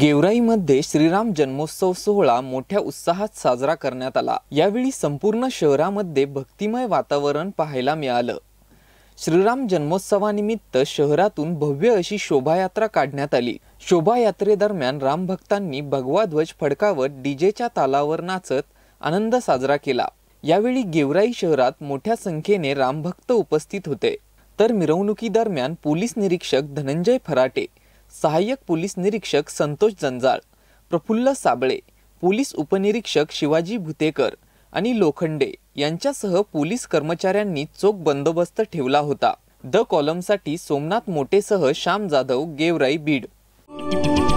गेवराईमध्ये श्रीराम जन्मोत्सव सोहळा मोठ्या उत्साहात साजरा करण्यात आला यावेळी संपूर्ण शहरामध्ये भक्तिमय वातावरण पाहायला मिळालं श्रीराम जन्मोत्सवानिमित्त शहरातून भव्य अशी शोभायात्रा काढण्यात आली शोभायात्रेदरम्यान रामभक्तांनी भगवा ध्वज फडकावत डीजेच्या तालावर नाचत आनंद साजरा केला यावेळी गेवराई शहरात मोठ्या संख्येने रामभक्त उपस्थित होते तर मिरवणुकीदरम्यान पोलीस निरीक्षक धनंजय फराटे सहाय्यक पोलीस निरीक्षक संतोष जंजाळ प्रफुल्ल साबळे पोलीस उपनिरीक्षक शिवाजी भुतेकर आणि लोखंडे यांच्यासह पोलीस कर्मचाऱ्यांनी चोख बंदोबस्त ठेवला होता द कॉलमसाठी सोमनाथ मोटेसह श्याम जाधव गेवराई बीड